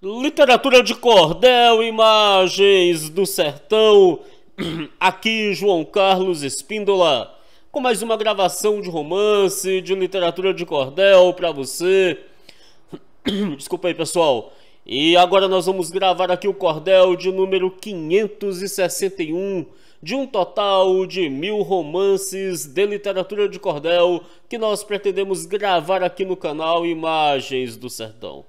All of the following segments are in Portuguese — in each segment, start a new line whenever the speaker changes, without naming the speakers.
Literatura de cordel, imagens do sertão. Aqui João Carlos Espíndola com mais uma gravação de romance, de literatura de cordel para você. Desculpa aí, pessoal. E agora nós vamos gravar aqui o cordel de número 561, de um total de mil romances de literatura de cordel que nós pretendemos gravar aqui no canal Imagens do Sertão.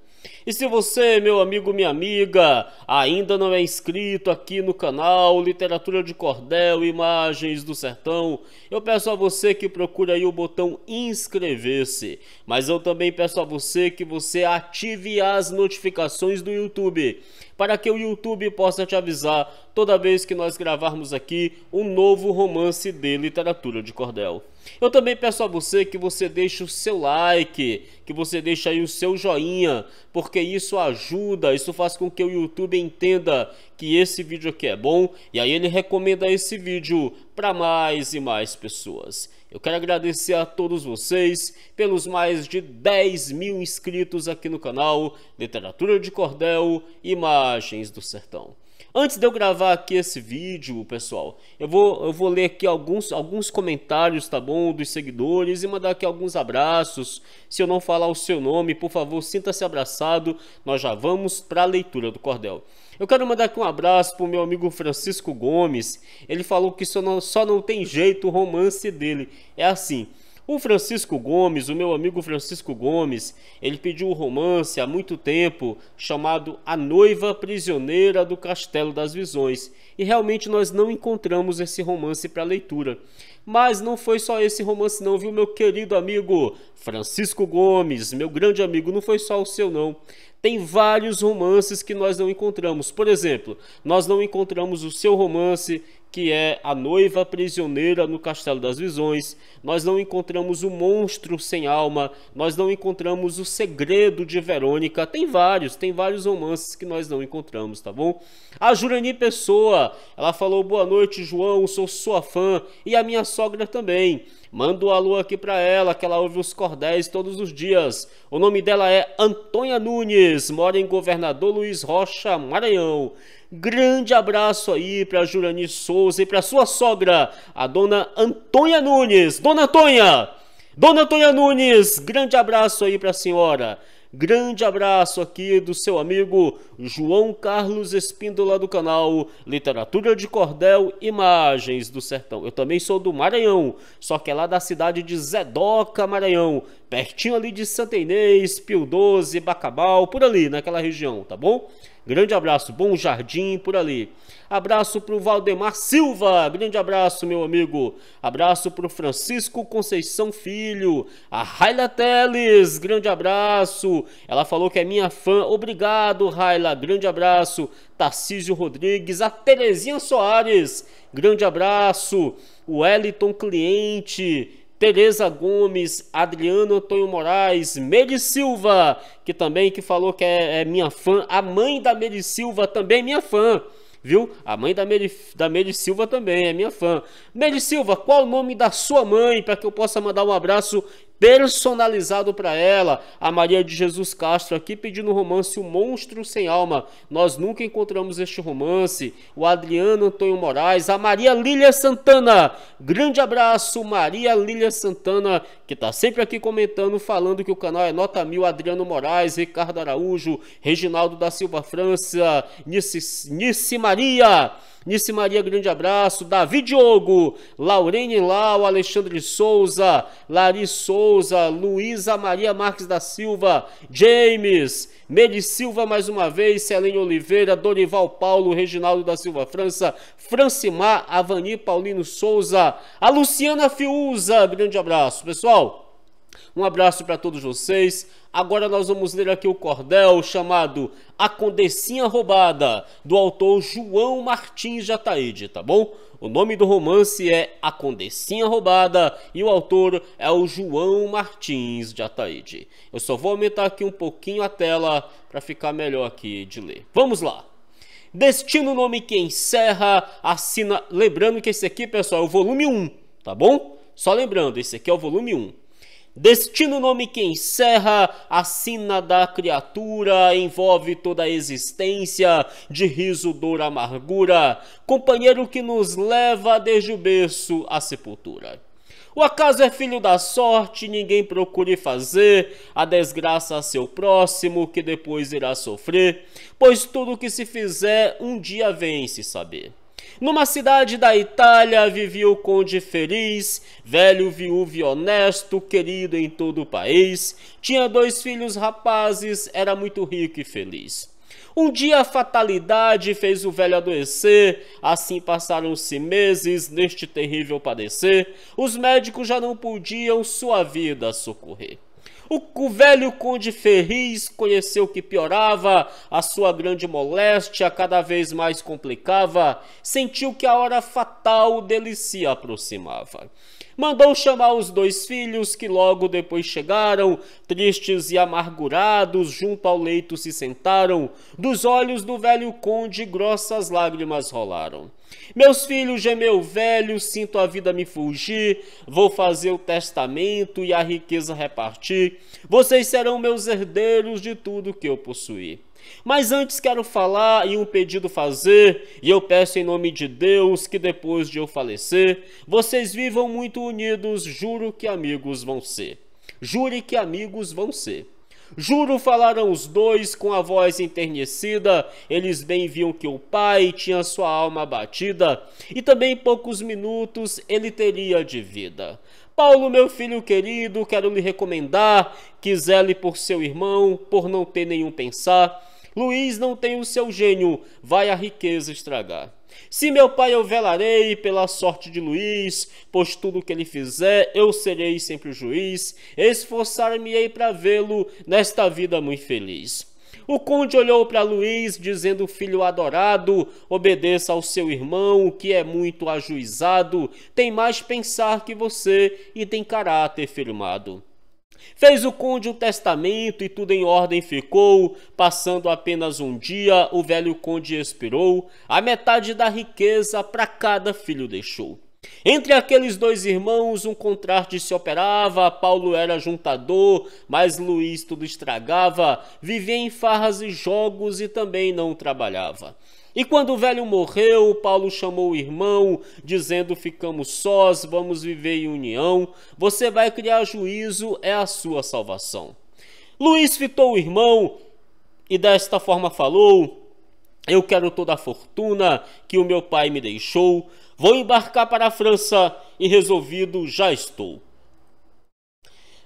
E se você, meu amigo, minha amiga, ainda não é inscrito aqui no canal Literatura de Cordel Imagens do Sertão, eu peço a você que procure aí o botão inscrever-se. Mas eu também peço a você que você ative as notificações do YouTube para que o YouTube possa te avisar toda vez que nós gravarmos aqui um novo romance de literatura de cordel. Eu também peço a você que você deixe o seu like, que você deixe aí o seu joinha, porque isso ajuda, isso faz com que o YouTube entenda que esse vídeo aqui é bom e aí ele recomenda esse vídeo para mais e mais pessoas. Eu quero agradecer a todos vocês pelos mais de 10 mil inscritos aqui no canal Literatura de Cordel Imagens do Sertão. Antes de eu gravar aqui esse vídeo, pessoal, eu vou, eu vou ler aqui alguns, alguns comentários, tá bom? Dos seguidores e mandar aqui alguns abraços. Se eu não falar o seu nome, por favor, sinta-se abraçado. Nós já vamos para a leitura do cordel. Eu quero mandar aqui um abraço pro meu amigo Francisco Gomes. Ele falou que só não, só não tem jeito o romance dele. É assim. O Francisco Gomes, o meu amigo Francisco Gomes, ele pediu um romance há muito tempo chamado A Noiva Prisioneira do Castelo das Visões. E realmente nós não encontramos esse romance para leitura. Mas não foi só esse romance não, viu, meu querido amigo Francisco Gomes, meu grande amigo, não foi só o seu não tem vários romances que nós não encontramos. Por exemplo, nós não encontramos o seu romance que é a noiva prisioneira no Castelo das Visões, nós não encontramos o monstro sem alma, nós não encontramos o segredo de Verônica, tem vários, tem vários romances que nós não encontramos, tá bom? A Jurani Pessoa, ela falou boa noite, João, sou sua fã e a minha sogra também. Manda alô aqui para ela, que ela ouve os cordéis todos os dias. O nome dela é Antônia Nunes, mora em Governador Luiz Rocha, Maranhão. Grande abraço aí para Jurani Souza e para sua sogra, a dona Antônia Nunes. Dona Antônia! Dona Antônia Nunes, grande abraço aí para a senhora. Grande abraço aqui do seu amigo João Carlos Espíndola do canal Literatura de Cordel Imagens do Sertão. Eu também sou do Maranhão, só que é lá da cidade de Zedoca, Maranhão, pertinho ali de Santa Inês, Pio 12, Bacabal, por ali, naquela região, tá bom? Grande abraço, bom jardim por ali. Abraço para o Valdemar Silva, grande abraço, meu amigo. Abraço para o Francisco Conceição Filho. A Raila Teles, grande abraço. Ela falou que é minha fã. Obrigado, Raila, grande abraço. Tarcísio Rodrigues, a Terezinha Soares, grande abraço. O Wellington Cliente, Tereza Gomes, Adriano Antônio Moraes, Meri Silva, que também que falou que é, é minha fã, a mãe da Meri Silva também minha fã viu? A mãe da Medi, da Meire Silva também, é minha fã. Medi Silva, qual o nome da sua mãe para que eu possa mandar um abraço personalizado para ela. A Maria de Jesus Castro aqui pedindo o romance O Monstro Sem Alma. Nós nunca encontramos este romance. O Adriano Antônio Moraes, a Maria Lília Santana. Grande abraço, Maria Lília Santana, que está sempre aqui comentando, falando que o canal é nota mil. Adriano Moraes, Ricardo Araújo, Reginaldo da Silva França, Nice, nice Maria. Nice Maria, grande abraço. Davi Diogo, Laurene Lau, Alexandre Souza, Lari Souza, Luísa Maria Marques da Silva, James, Medi Silva mais uma vez, Selene Oliveira, Dorival Paulo, Reginaldo da Silva França, Francimar, Avani Paulino Souza, a Luciana Fiuza, grande abraço. Pessoal, um abraço para todos vocês. Agora nós vamos ler aqui o cordel chamado A Condessinha Roubada, do autor João Martins Jataíde, tá bom? O nome do romance é A Condessinha Roubada e o autor é o João Martins Jataíde. Eu só vou aumentar aqui um pouquinho a tela para ficar melhor aqui de ler. Vamos lá! Destino Nome que encerra, assina... Lembrando que esse aqui, pessoal, é o volume 1, tá bom? Só lembrando, esse aqui é o volume 1. Destino nome que encerra a sina da criatura, envolve toda a existência de riso, dor, amargura, companheiro que nos leva desde o berço à sepultura. O acaso é filho da sorte, ninguém procure fazer a desgraça a seu próximo, que depois irá sofrer, pois tudo que se fizer um dia vem se saber. Numa cidade da Itália vivia o conde feliz, velho viúvo e honesto, querido em todo o país. Tinha dois filhos rapazes, era muito rico e feliz. Um dia a fatalidade fez o velho adoecer, assim passaram-se meses neste terrível padecer. Os médicos já não podiam sua vida socorrer. O, o velho Conde Ferris conheceu que piorava, a sua grande moléstia cada vez mais complicava, sentiu que a hora fatal dele se aproximava mandou chamar os dois filhos, que logo depois chegaram, tristes e amargurados, junto ao leito se sentaram, dos olhos do velho conde grossas lágrimas rolaram. Meus filhos, gemeu é velho, sinto a vida me fugir, vou fazer o testamento e a riqueza repartir, vocês serão meus herdeiros de tudo que eu possuir. Mas antes quero falar e um pedido fazer, e eu peço em nome de Deus que depois de eu falecer, vocês vivam muito unidos, juro que amigos vão ser. Jure que amigos vão ser. Juro, falaram os dois com a voz enternecida. Eles bem viam que o pai tinha sua alma abatida e também em poucos minutos ele teria de vida. Paulo, meu filho querido, quero lhe recomendar que zele por seu irmão, por não ter nenhum pensar Luiz não tem o seu gênio, vai a riqueza estragar. Se meu pai eu velarei pela sorte de Luiz, pois tudo que ele fizer eu serei sempre o juiz, esforçar-me-ei para vê-lo nesta vida muito feliz. O conde olhou para Luiz, dizendo: Filho adorado, obedeça ao seu irmão, que é muito ajuizado, tem mais pensar que você e tem caráter firmado. Fez o conde um testamento e tudo em ordem ficou. Passando apenas um dia, o velho conde expirou. A metade da riqueza para cada filho deixou. Entre aqueles dois irmãos, um contraste se operava, Paulo era juntador, mas Luís tudo estragava, vivia em farras e jogos e também não trabalhava. E quando o velho morreu, Paulo chamou o irmão, dizendo: Ficamos sós, vamos viver em união. Você vai criar juízo, é a sua salvação. Luiz fitou o irmão e desta forma falou: Eu quero toda a fortuna que o meu pai me deixou. Vou embarcar para a França e resolvido já estou.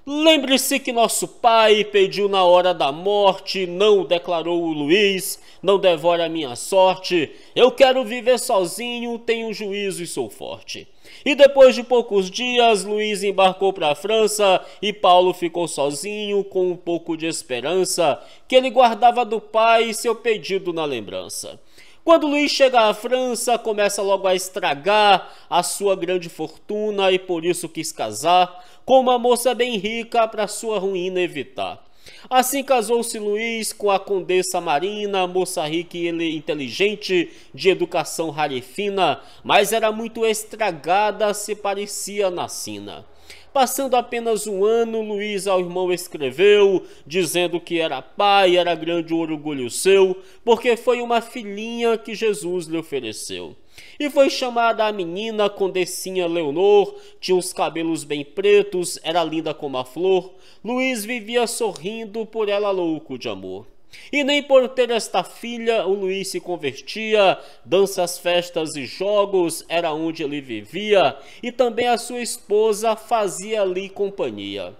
Lembre-se que nosso pai pediu na hora da morte, não declarou o Luiz, não devora a minha sorte. Eu quero viver sozinho, tenho juízo e sou forte. E depois de poucos dias, Luiz embarcou para a França e Paulo ficou sozinho com um pouco de esperança que ele guardava do pai seu pedido na lembrança. Quando Luiz chega à França, começa logo a estragar a sua grande fortuna e por isso quis casar com uma moça bem rica para sua ruína evitar. Assim casou-se Luiz com a condessa Marina, moça rica e inteligente, de educação rarefina, mas era muito estragada, se parecia na sina. Passando apenas um ano, Luiz ao irmão escreveu, dizendo que era pai, era grande orgulho seu, porque foi uma filhinha que Jesus lhe ofereceu. E foi chamada a menina Condessinha Leonor, tinha os cabelos bem pretos, era linda como a flor. Luiz vivia sorrindo por ela louco de amor. E nem por ter esta filha, o Luiz se convertia, danças, festas e jogos era onde ele vivia, e também a sua esposa fazia ali companhia.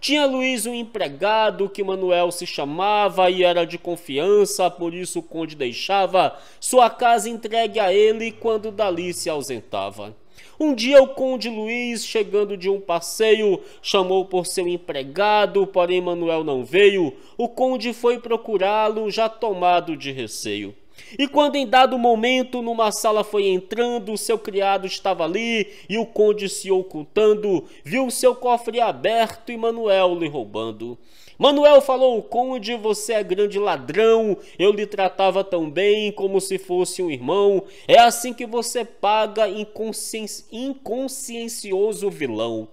Tinha Luiz um empregado que Manuel se chamava e era de confiança, por isso o conde deixava sua casa entregue a ele quando dali se ausentava. Um dia o conde Luiz, chegando de um passeio, chamou por seu empregado, porém Manuel não veio. O conde foi procurá-lo, já tomado de receio. E quando em dado momento numa sala foi entrando, seu criado estava ali e o conde se ocultando, viu seu cofre aberto e Manuel lhe roubando. Manuel falou: Conde, você é grande ladrão, eu lhe tratava tão bem como se fosse um irmão. É assim que você paga inconscienci... inconsciencioso vilão.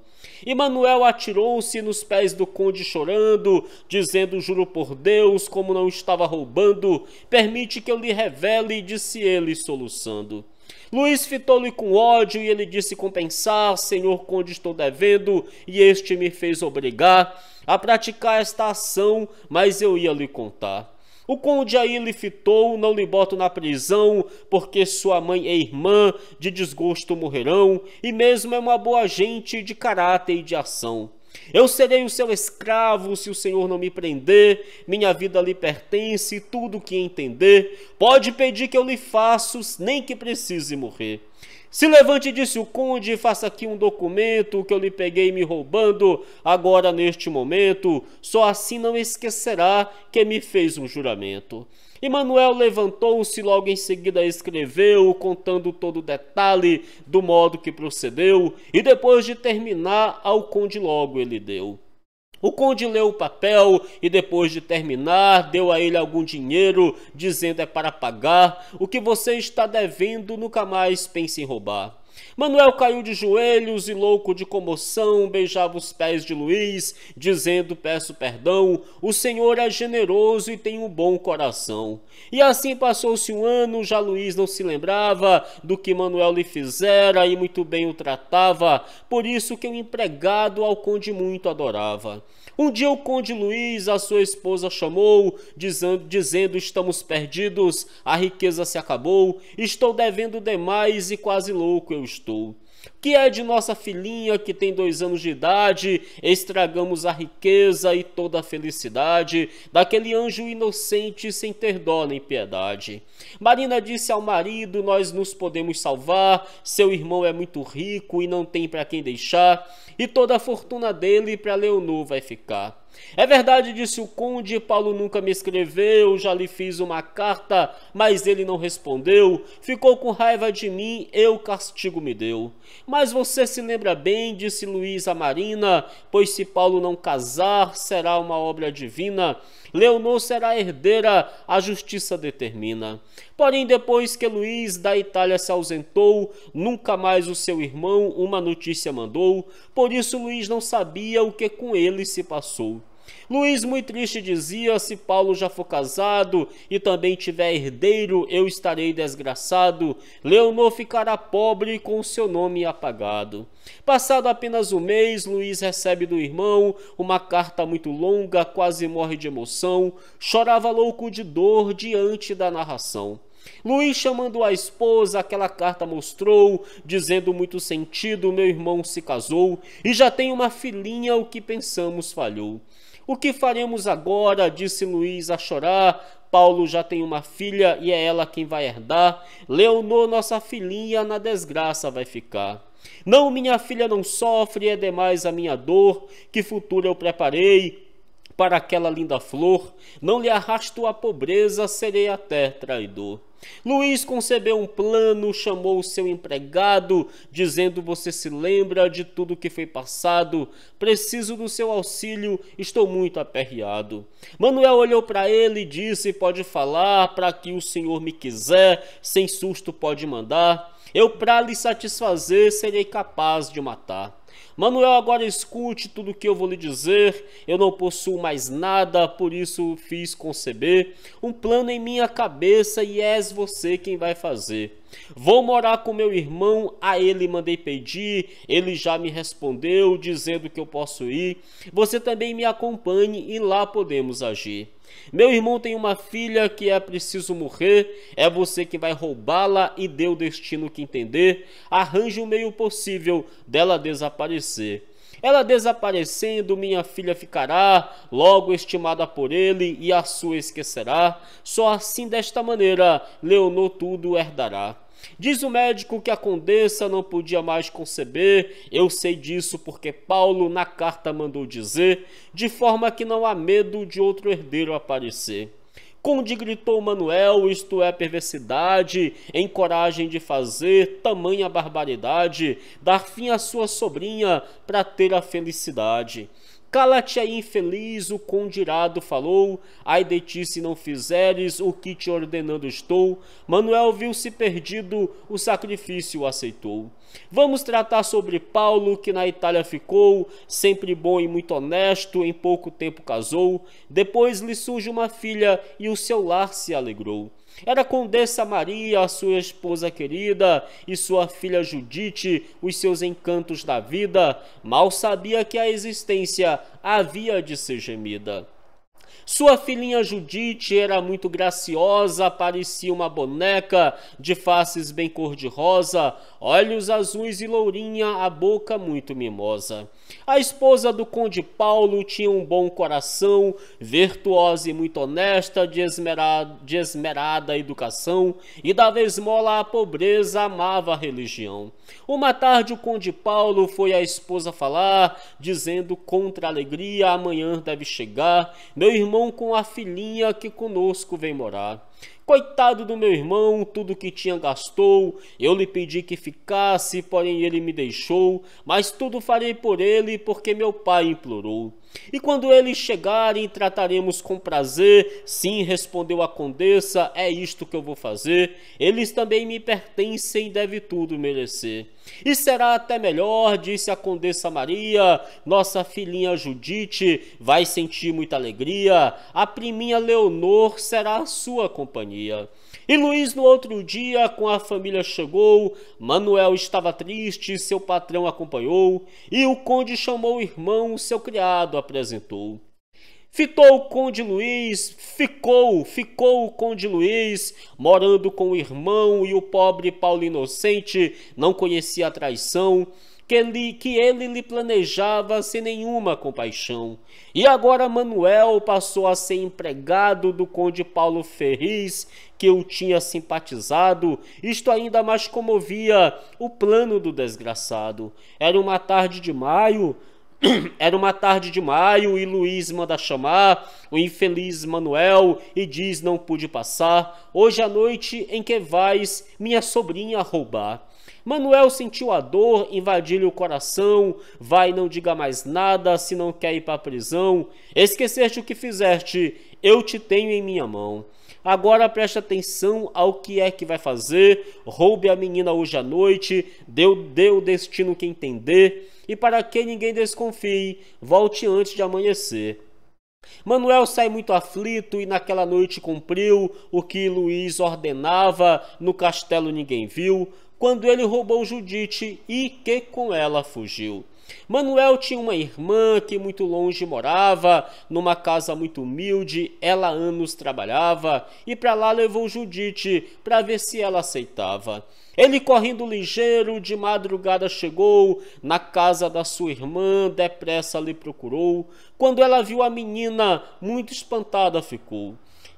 E Manuel atirou-se nos pés do conde chorando, dizendo: Juro por Deus, como não estava roubando, permite que eu lhe revele, disse ele, soluçando. Luiz fitou-lhe com ódio e ele disse compensar, Senhor, onde estou devendo, e este me fez obrigar a praticar esta ação, mas eu ia lhe contar. O conde aí lhe fitou, não lhe boto na prisão, porque sua mãe é irmã, de desgosto morrerão, e mesmo é uma boa gente de caráter e de ação. Eu serei o seu escravo se o Senhor não me prender, minha vida lhe pertence, tudo que entender. Pode pedir que eu lhe faça, nem que precise morrer. Se levante, disse o conde, faça aqui um documento que eu lhe peguei me roubando, agora neste momento, só assim não esquecerá que me fez um juramento. E Manuel levantou-se logo em seguida escreveu, contando todo o detalhe do modo que procedeu, e depois de terminar, ao conde logo ele deu. O conde leu o papel e, depois de terminar, deu a ele algum dinheiro, dizendo é para pagar, o que você está devendo nunca mais pense em roubar. Manuel caiu de joelhos e, louco de comoção, beijava os pés de Luiz, dizendo: Peço perdão, o Senhor é generoso e tem um bom coração. E assim passou-se um ano, já Luiz não se lembrava do que Manuel lhe fizera e muito bem o tratava, por isso que o empregado ao conde muito adorava. Um dia o Conde Luiz, a sua esposa, chamou, dizendo, dizendo: Estamos perdidos, a riqueza se acabou, estou devendo demais e quase louco eu estou. Que é de nossa filhinha que tem dois anos de idade, estragamos a riqueza e toda a felicidade daquele anjo inocente sem ter dó nem piedade. Marina disse ao marido: Nós nos podemos salvar, seu irmão é muito rico e não tem para quem deixar, e toda a fortuna dele para Leonor vai ficar. É verdade, disse o conde, Paulo nunca me escreveu, já lhe fiz uma carta, mas ele não respondeu, ficou com raiva de mim, eu castigo me deu. Mas você se lembra bem, disse Luísa Marina, pois se Paulo não casar, será uma obra divina, Leonor será herdeira, a justiça determina. Porém, depois que Luís da Itália se ausentou, nunca mais o seu irmão uma notícia mandou, por isso Luís não sabia o que com ele se passou. Luiz, muito triste, dizia: Se Paulo já for casado e também tiver herdeiro, eu estarei desgraçado. Leonor ficará pobre com seu nome apagado. Passado apenas um mês, Luiz recebe do irmão uma carta muito longa, quase morre de emoção. Chorava louco de dor diante da narração. Luiz chamando a esposa, aquela carta mostrou, dizendo muito sentido: meu irmão se casou e já tem uma filhinha, o que pensamos falhou. O que faremos agora? disse Luiz a chorar. Paulo já tem uma filha e é ela quem vai herdar. Leonor, nossa filhinha, na desgraça vai ficar. Não, minha filha não sofre, é demais a minha dor. Que futuro eu preparei? para aquela linda flor, não lhe arrasto a pobreza, serei até traidor. Luiz concebeu um plano, chamou o seu empregado, dizendo: Você se lembra de tudo que foi passado, preciso do seu auxílio, estou muito aperreado. Manuel olhou para ele e disse: Pode falar, para que o senhor me quiser, sem susto pode mandar. Eu, para lhe satisfazer, serei capaz de matar. Manuel, agora escute tudo o que eu vou lhe dizer. Eu não possuo mais nada, por isso fiz conceber um plano em minha cabeça e és você quem vai fazer. Vou morar com meu irmão, a ele mandei pedir, ele já me respondeu dizendo que eu posso ir. Você também me acompanhe e lá podemos agir. Meu irmão tem uma filha que é preciso morrer, é você que vai roubá-la e dê o destino que entender. Arranje o meio possível dela desaparecer. Ela desaparecendo, minha filha ficará, logo estimada por ele, e a sua esquecerá. Só assim, desta maneira, Leonor tudo herdará. Diz o médico que a condessa não podia mais conceber, eu sei disso porque Paulo na carta mandou dizer, de forma que não há medo de outro herdeiro aparecer. Conde gritou Manuel, isto é perversidade, em coragem de fazer tamanha barbaridade, dar fim à sua sobrinha para ter a felicidade. Cala-te aí, infeliz, o condirado falou. Ai de ti se não fizeres o que te ordenando estou. Manuel viu-se perdido, o sacrifício aceitou. Vamos tratar sobre Paulo, que na Itália ficou, sempre bom e muito honesto, em pouco tempo casou. Depois lhe surge uma filha e o seu lar se alegrou. Era a Condessa Maria, a sua esposa querida, e sua filha Judite, os seus encantos da vida. Mal sabia que a existência havia de ser gemida. Sua filhinha Judite era muito graciosa, parecia uma boneca de faces bem cor-de-rosa, olhos azuis e lourinha, a boca muito mimosa. A esposa do Conde Paulo tinha um bom coração, virtuosa e muito honesta, de esmerada, de esmerada educação e dava esmola à pobreza, amava a religião. Uma tarde, o Conde Paulo foi à esposa falar, dizendo contra a alegria: amanhã deve chegar, meu irmão irmão com a filhinha que conosco vem morar. Coitado do meu irmão, tudo que tinha gastou. Eu lhe pedi que ficasse, porém ele me deixou. Mas tudo farei por ele, porque meu pai implorou. E quando eles chegarem, trataremos com prazer. Sim, respondeu a condessa, é isto que eu vou fazer. Eles também me pertencem, deve tudo merecer. E será até melhor, disse a condessa Maria. Nossa filhinha Judite vai sentir muita alegria. A priminha Leonor será a sua companhia. E Luiz, no outro dia, com a família chegou, Manuel estava triste, seu patrão acompanhou, e o conde chamou o irmão, seu criado apresentou. Fitou o Conde Luiz, ficou, ficou o Conde Luiz, morando com o irmão e o pobre Paulo Inocente, não conhecia a traição, que ele, que ele lhe planejava sem nenhuma compaixão. E agora Manuel passou a ser empregado do conde Paulo Ferris, que o tinha simpatizado. Isto ainda mais comovia o plano do desgraçado. Era uma tarde de maio, era uma tarde de maio e Luiz manda chamar o infeliz Manuel e diz: Não pude passar. Hoje à noite em que vais minha sobrinha roubar. Manuel sentiu a dor, invadiu-lhe o coração, vai, não diga mais nada, se não quer ir para a prisão, esqueceste o que fizeste, eu te tenho em minha mão. Agora preste atenção ao que é que vai fazer. Roube a menina hoje à noite, dê, deu o destino que entender, e para que ninguém desconfie, volte antes de amanhecer. Manuel sai muito aflito e naquela noite cumpriu o que Luiz ordenava, no castelo ninguém viu quando ele roubou Judite e que com ela fugiu. Manuel tinha uma irmã que muito longe morava, numa casa muito humilde, ela anos trabalhava, e para lá levou Judite para ver se ela aceitava. Ele correndo ligeiro, de madrugada chegou, na casa da sua irmã, depressa lhe procurou. Quando ela viu a menina, muito espantada ficou.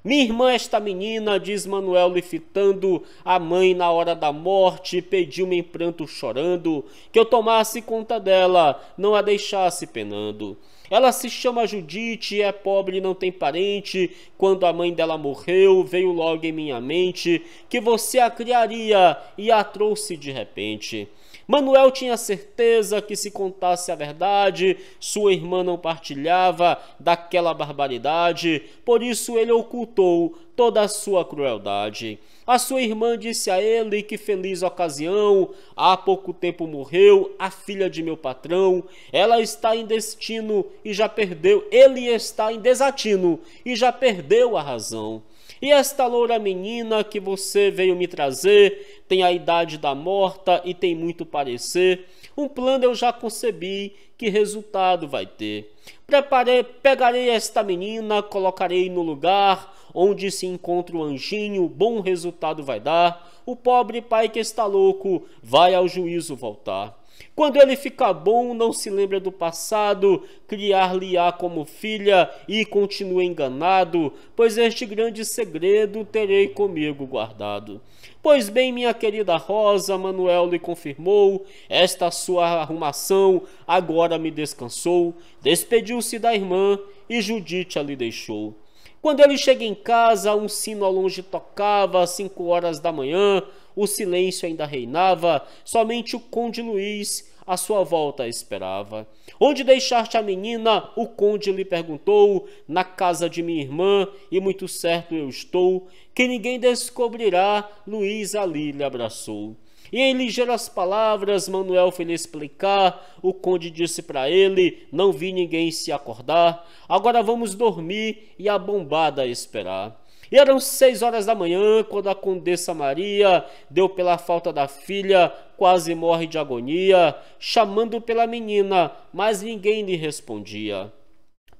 Minha irmã, esta menina, diz Manuel fitando a mãe na hora da morte pediu-me em pranto chorando, que eu tomasse conta dela, não a deixasse penando. Ela se chama Judite, é pobre e não tem parente. Quando a mãe dela morreu, veio logo em minha mente que você a criaria e a trouxe de repente. Manuel tinha certeza que se contasse a verdade, sua irmã não partilhava daquela barbaridade, por isso ele ocultou toda a sua crueldade. A sua irmã disse a ele que feliz ocasião, há pouco tempo morreu a filha de meu patrão, ela está em destino e já perdeu, ele está em desatino e já perdeu a razão. E esta loura menina que você veio me trazer tem a idade da morta e tem muito parecer. Um plano eu já concebi, que resultado vai ter? Preparei, pegarei esta menina, colocarei no lugar onde se encontra o anjinho, bom resultado vai dar. O pobre pai que está louco vai ao juízo voltar. Quando ele ficar bom, não se lembra do passado, criar-lhe-á como filha e continua enganado, pois este grande segredo terei comigo guardado. Pois bem, minha querida Rosa, Manuel lhe confirmou, esta sua arrumação agora me descansou. Despediu-se da irmã e Judite a lhe deixou. Quando ele chega em casa, um sino ao longe tocava às cinco horas da manhã, o silêncio ainda reinava, somente o conde Luiz à sua volta esperava. Onde deixaste a menina? O conde lhe perguntou. Na casa de minha irmã, e muito certo eu estou, que ninguém descobrirá. Luiz ali lhe abraçou. E em ligeiras palavras, Manuel foi lhe explicar. O conde disse para ele: Não vi ninguém se acordar. Agora vamos dormir e a bombada esperar. E eram seis horas da manhã quando a condessa Maria deu pela falta da filha, quase morre de agonia, chamando pela menina, mas ninguém lhe respondia.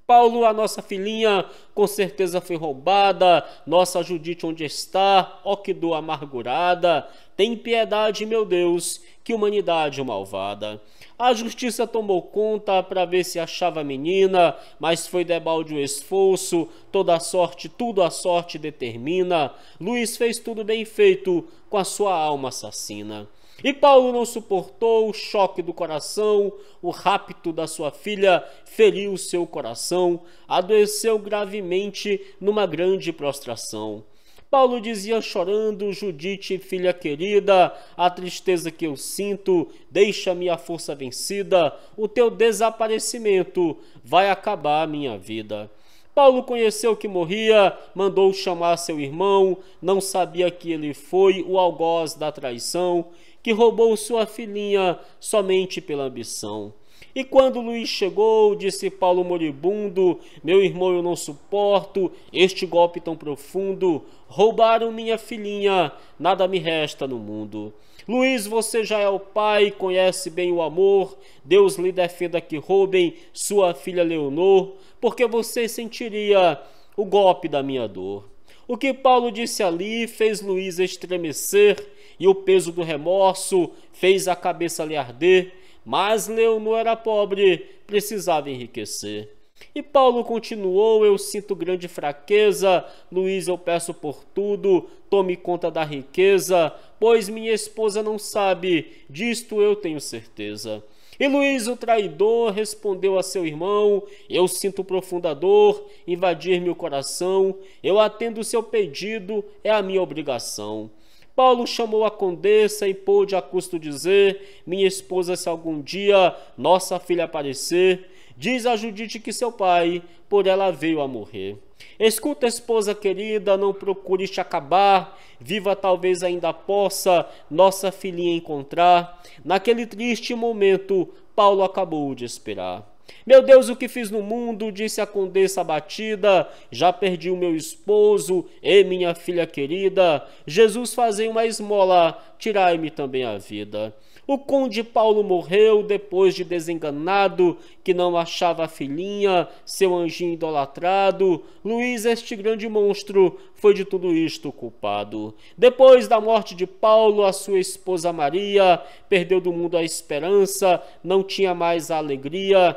Paulo, a nossa filhinha, com certeza foi roubada. Nossa Judite, onde está? Ó que dor amargurada. Tem piedade, meu Deus, que humanidade malvada. A justiça tomou conta para ver se achava a menina, mas foi debalde o esforço, toda a sorte, tudo a sorte determina. Luiz fez tudo bem feito com a sua alma assassina. E Paulo não suportou o choque do coração, o rapto da sua filha feriu seu coração, adoeceu gravemente numa grande prostração. Paulo dizia chorando: Judite, filha querida, a tristeza que eu sinto deixa minha força vencida, o teu desaparecimento vai acabar a minha vida. Paulo conheceu que morria, mandou chamar seu irmão, não sabia que ele foi o algoz da traição, que roubou sua filhinha somente pela ambição. E quando Luiz chegou, disse Paulo moribundo: Meu irmão, eu não suporto este golpe tão profundo. Roubaram minha filhinha, nada me resta no mundo. Luiz, você já é o pai, conhece bem o amor. Deus lhe defenda que roubem sua filha Leonor, porque você sentiria o golpe da minha dor. O que Paulo disse ali fez Luiz estremecer e o peso do remorso fez a cabeça lhe arder mas Leonor era pobre, precisava enriquecer. E Paulo continuou: Eu sinto grande fraqueza, Luiz, eu peço por tudo, tome conta da riqueza, pois minha esposa não sabe, disto eu tenho certeza. E Luiz, o traidor, respondeu a seu irmão: Eu sinto profunda dor invadir meu coração, eu atendo o seu pedido, é a minha obrigação. Paulo chamou a condessa e pôde a custo dizer: Minha esposa, se algum dia nossa filha aparecer, diz a Judite que seu pai por ela veio a morrer. Escuta, esposa querida, não procures te acabar, viva talvez ainda possa nossa filhinha encontrar. Naquele triste momento, Paulo acabou de esperar. Meu Deus, o que fiz no mundo? disse a condessa abatida. Já perdi o meu esposo e minha filha querida. Jesus, fazei uma esmola, tirai-me também a vida. O conde Paulo morreu depois de desenganado, que não achava a filhinha, seu anjinho idolatrado. Luís, este grande monstro, foi de tudo isto culpado. Depois da morte de Paulo, a sua esposa Maria perdeu do mundo a esperança, não tinha mais a alegria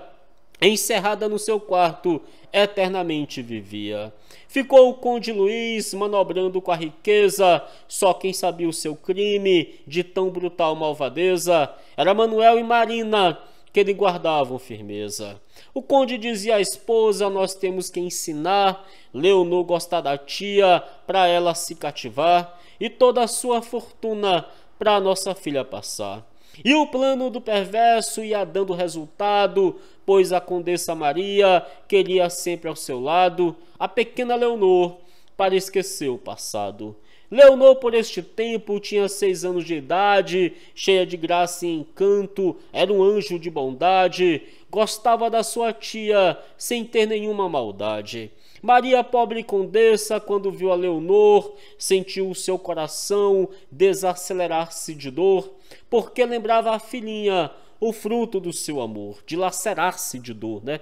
encerrada no seu quarto, eternamente vivia. Ficou o conde Luiz manobrando com a riqueza, só quem sabia o seu crime de tão brutal malvadeza era Manuel e Marina, que lhe guardavam firmeza. O conde dizia à esposa: Nós temos que ensinar Leonor gostar da tia, para ela se cativar, e toda a sua fortuna para nossa filha passar. E o plano do perverso ia dando resultado, pois a condessa Maria queria sempre ao seu lado a pequena Leonor para esquecer o passado. Leonor, por este tempo, tinha seis anos de idade, cheia de graça e encanto, era um anjo de bondade, gostava da sua tia sem ter nenhuma maldade. Maria, pobre condessa, quando viu a Leonor, sentiu o seu coração desacelerar-se de dor porque lembrava a filhinha o fruto do seu amor, dilacerar-se de dor, né?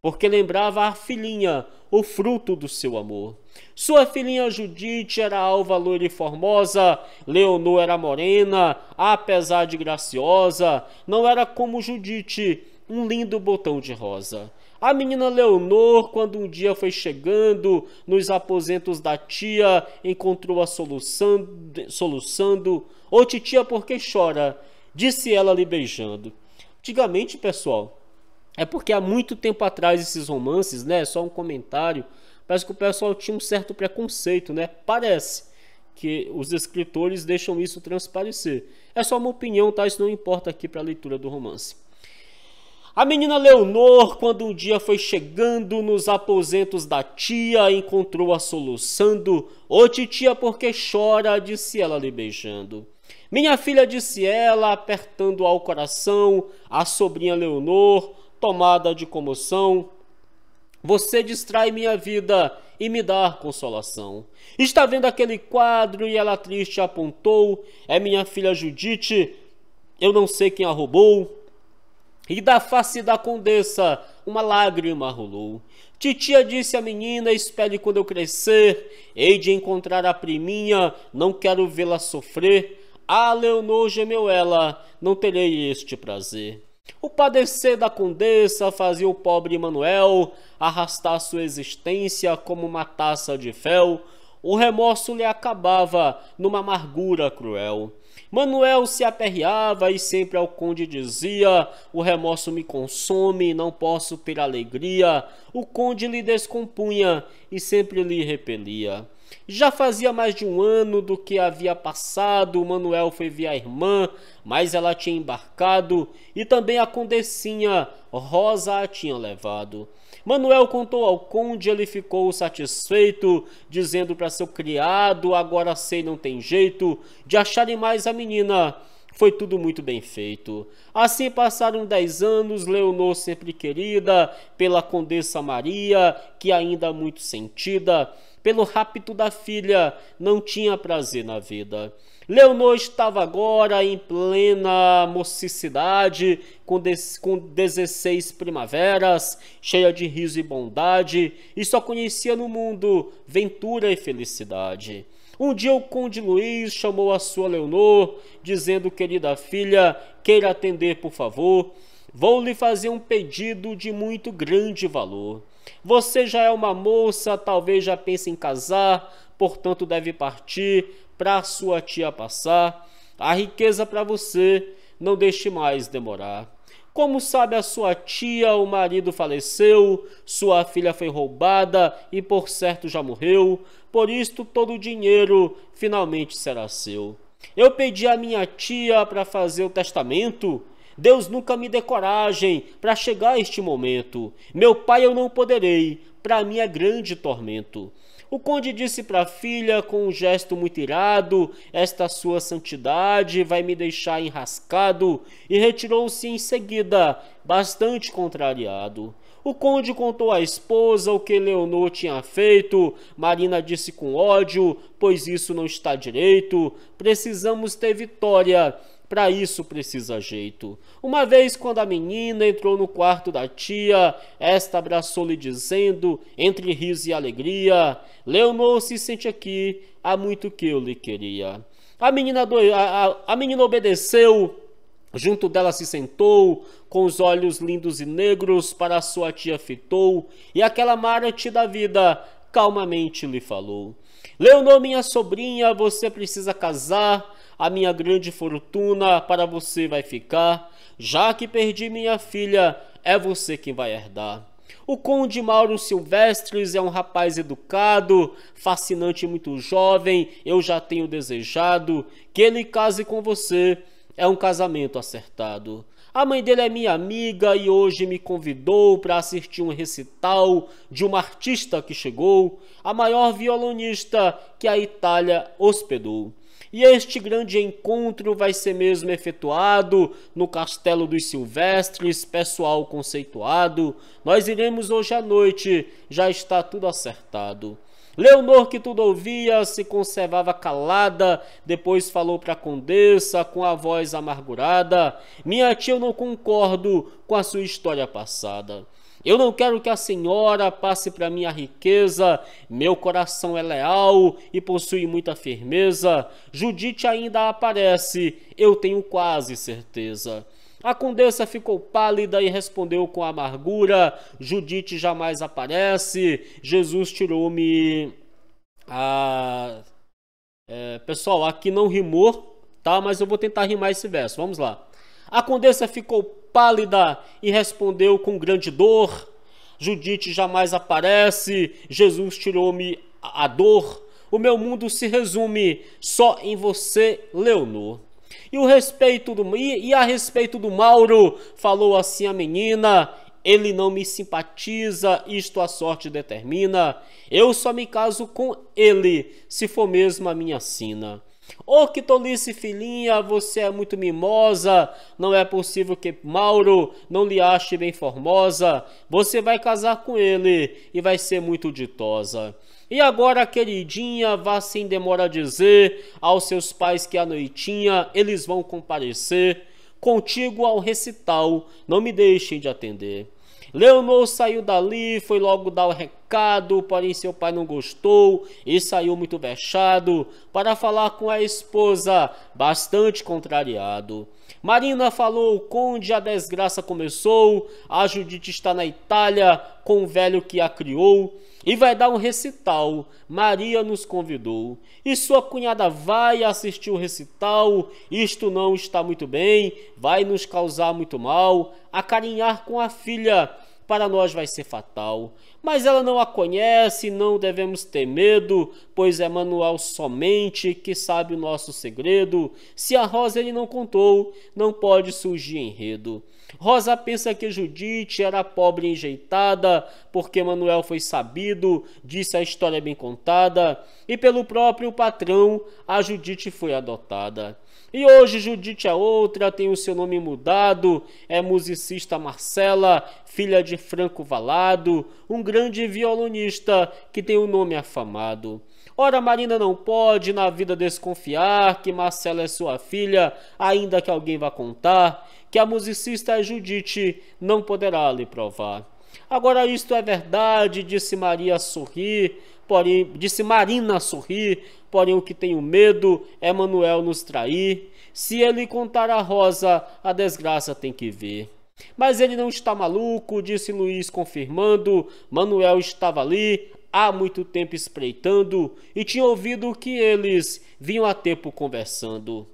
Porque lembrava a filhinha o fruto do seu amor. Sua filhinha Judite era alva loira e formosa, Leonor era morena, apesar de graciosa, não era como Judite, um lindo botão de rosa. A menina Leonor, quando um dia foi chegando nos aposentos da tia, encontrou-a soluçando, soluçando Ô titia, por que chora? Disse ela lhe beijando. Antigamente, pessoal, é porque há muito tempo atrás esses romances, né? Só um comentário. Parece que o pessoal tinha um certo preconceito, né? Parece que os escritores deixam isso transparecer. É só uma opinião, tá? Isso não importa aqui para a leitura do romance. A menina Leonor, quando um dia foi chegando nos aposentos da tia, encontrou-a soluçando. Ô titia, por que chora? disse ela lhe beijando. Minha filha, disse ela, apertando ao coração a sobrinha Leonor, tomada de comoção. Você distrai minha vida e me dá consolação. Está vendo aquele quadro e ela triste apontou: É minha filha Judite, eu não sei quem a roubou. E da face da condessa uma lágrima rolou. Titia disse à menina: Espere quando eu crescer, hei de encontrar a priminha, não quero vê-la sofrer. Ah, Leonor, gemeu é ela, não terei este prazer. O padecer da condessa fazia o pobre Manuel arrastar sua existência como uma taça de fel. O remorso lhe acabava numa amargura cruel. Manuel se aperreava e sempre ao conde dizia: O remorso me consome, não posso ter alegria. O conde lhe descompunha e sempre lhe repelia. Já fazia mais de um ano do que havia passado, o Manuel foi ver a irmã, mas ela tinha embarcado e também a condecinha Rosa a tinha levado. Manuel contou ao conde, ele ficou satisfeito, dizendo para seu criado: agora sei, não tem jeito de acharem mais a menina. Foi tudo muito bem feito. Assim passaram dez anos, Leonor sempre querida pela Condessa Maria, que ainda muito sentida, pelo rapto da filha, não tinha prazer na vida. Leonor estava agora em plena mocidade, com, com 16 primaveras, cheia de riso e bondade, e só conhecia no mundo ventura e felicidade. Um dia o conde Luiz chamou a sua Leonor, dizendo: Querida filha, queira atender, por favor. Vou lhe fazer um pedido de muito grande valor. Você já é uma moça, talvez já pense em casar, portanto deve partir para sua tia passar. A riqueza para você, não deixe mais demorar. Como sabe a sua tia, o marido faleceu, sua filha foi roubada e por certo já morreu, por isto todo o dinheiro finalmente será seu. Eu pedi à minha tia para fazer o testamento, Deus nunca me dê coragem para chegar a este momento. Meu pai eu não poderei, para mim é grande tormento. O conde disse para a filha com um gesto muito irado: Esta sua santidade vai me deixar enrascado, e retirou-se em seguida, bastante contrariado. O conde contou à esposa o que Leonor tinha feito. Marina disse com ódio: Pois isso não está direito, precisamos ter vitória. Para isso precisa jeito. Uma vez, quando a menina entrou no quarto da tia, esta abraçou-lhe dizendo, entre riso e alegria: Leonor se sente aqui, há muito que eu lhe queria. A menina, do... a, a, a menina obedeceu Junto dela se sentou, com os olhos lindos e negros para sua tia fitou, e aquela Marte da vida calmamente lhe falou: Leonor, minha sobrinha, você precisa casar, a minha grande fortuna para você vai ficar. Já que perdi minha filha, é você quem vai herdar. O Conde Mauro Silvestres é um rapaz educado, fascinante e muito jovem. Eu já tenho desejado que ele case com você. É um casamento acertado. A mãe dele é minha amiga e hoje me convidou para assistir um recital de uma artista que chegou, a maior violonista que a Itália hospedou. E este grande encontro vai ser mesmo efetuado no Castelo dos Silvestres, pessoal conceituado. Nós iremos hoje à noite, já está tudo acertado. Leonor, que tudo ouvia, se conservava calada, depois falou para a condessa com a voz amargurada: Minha tia, eu não concordo com a sua história passada. Eu não quero que a senhora passe para mim a riqueza. Meu coração é leal e possui muita firmeza. Judite ainda aparece, eu tenho quase certeza. A condessa ficou pálida e respondeu com amargura: Judite jamais aparece. Jesus tirou-me a. É, pessoal, aqui não rimou, tá? Mas eu vou tentar rimar esse verso. Vamos lá. A condessa ficou pálida e respondeu com grande dor. Judite jamais aparece, Jesus tirou-me a dor. O meu mundo se resume só em você, Leonor. E, o respeito do, e, e a respeito do Mauro, falou assim a menina: ele não me simpatiza, isto a sorte determina. Eu só me caso com ele, se for mesmo a minha sina. Oh, que tolice, filhinha, você é muito mimosa. Não é possível que Mauro não lhe ache bem formosa. Você vai casar com ele e vai ser muito ditosa. E agora, queridinha, vá sem demora dizer aos seus pais que à noitinha eles vão comparecer. Contigo ao recital, não me deixem de atender. Leonor saiu dali, foi logo dar o recado, porém seu pai não gostou e saiu muito vexado para falar com a esposa, bastante contrariado. Marina falou: Conde, a desgraça começou. A Judite está na Itália com o velho que a criou e vai dar um recital. Maria nos convidou. E sua cunhada vai assistir o recital. Isto não está muito bem, vai nos causar muito mal. Acarinhar com a filha para nós vai ser fatal. Mas ela não a conhece, não devemos ter medo, pois é Manuel somente que sabe o nosso segredo. Se a Rosa ele não contou, não pode surgir enredo. Rosa pensa que Judite era pobre e enjeitada, porque Manuel foi sabido, disse a história bem contada, e pelo próprio patrão a Judite foi adotada. E hoje Judite é outra, tem o seu nome mudado, é musicista Marcela, filha de Franco Valado, um grande violonista que tem o um nome afamado. Ora, Marina não pode na vida desconfiar que Marcela é sua filha, ainda que alguém vá contar, que a musicista é Judite, não poderá lhe provar. Agora isto é verdade, disse Maria a sorrir, porém, disse Marina sorrir, porém o que tenho medo, é Manuel nos trair. Se ele contar a Rosa, a desgraça tem que ver. Mas ele não está maluco, disse Luiz, confirmando. Manuel estava ali há muito tempo espreitando e tinha ouvido que eles vinham a tempo conversando.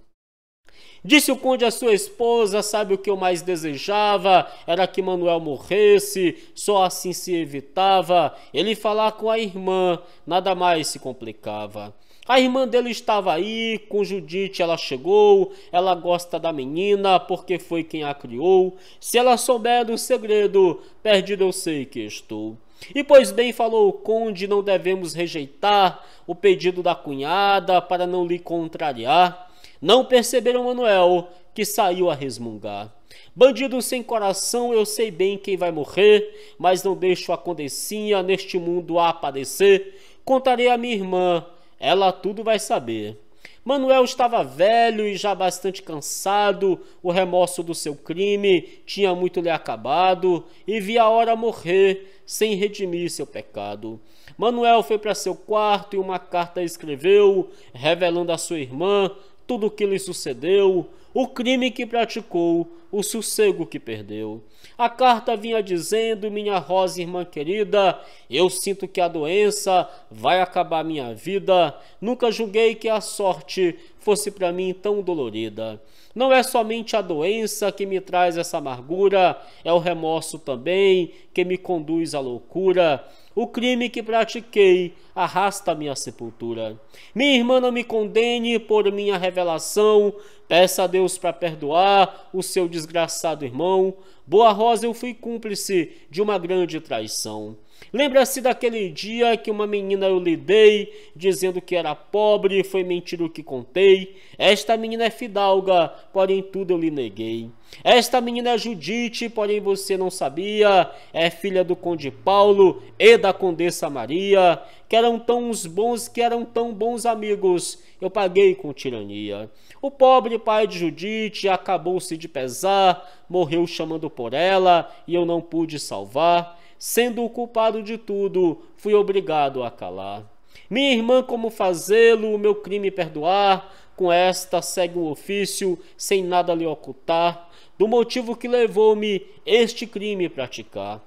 Disse o conde à sua esposa: Sabe o que eu mais desejava? Era que Manuel morresse, só assim se evitava. Ele falar com a irmã, nada mais se complicava. A irmã dele estava aí, com Judite ela chegou, ela gosta da menina porque foi quem a criou. Se ela souber do segredo, perdido eu sei que estou. E pois bem, falou o conde, não devemos rejeitar o pedido da cunhada para não lhe contrariar. Não perceberam Manuel, que saiu a resmungar. Bandido sem coração, eu sei bem quem vai morrer, mas não deixo a condecinha neste mundo a aparecer. Contarei a minha irmã, ela tudo vai saber. Manuel estava velho e já bastante cansado, o remorso do seu crime tinha muito lhe acabado e via a hora morrer sem redimir seu pecado. Manuel foi para seu quarto e uma carta escreveu, revelando a sua irmã tudo o que lhe sucedeu, o crime que praticou, o sossego que perdeu. A carta vinha dizendo: Minha rosa irmã querida, eu sinto que a doença vai acabar minha vida. Nunca julguei que a sorte fosse para mim tão dolorida. Não é somente a doença que me traz essa amargura, é o remorso também que me conduz à loucura. O crime que pratiquei arrasta minha sepultura. Minha irmã, não me condene por minha revelação. Peça a Deus para perdoar o seu desgraçado irmão. Boa Rosa, eu fui cúmplice de uma grande traição. Lembra-se daquele dia que uma menina eu lhe dei, dizendo que era pobre, foi mentira o que contei. Esta menina é fidalga, porém tudo eu lhe neguei. Esta menina é Judite, porém você não sabia, é filha do conde Paulo e da condessa Maria, que eram tão bons, que eram tão bons amigos. Eu paguei com tirania. O pobre pai de Judite acabou-se de pesar, morreu chamando por ela e eu não pude salvar sendo o culpado de tudo, fui obrigado a calar. Minha irmã, como fazê-lo, o meu crime perdoar? Com esta segue o ofício, sem nada lhe ocultar, do motivo que levou-me este crime praticar.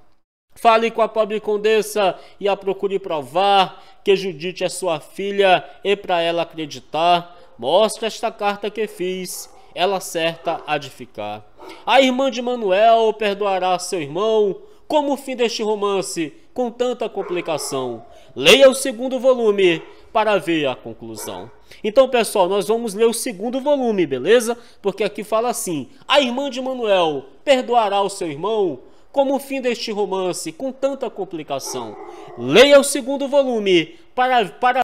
Fale com a pobre condessa e a procure provar que Judite é sua filha e para ela acreditar. Mostra esta carta que fiz, ela certa há de ficar. A irmã de Manuel perdoará seu irmão, como o fim deste romance com tanta complicação? Leia o segundo volume para ver a conclusão. Então, pessoal, nós vamos ler o segundo volume, beleza? Porque aqui fala assim: A irmã de Manuel perdoará o seu irmão? Como o fim deste romance com tanta complicação? Leia o segundo volume para para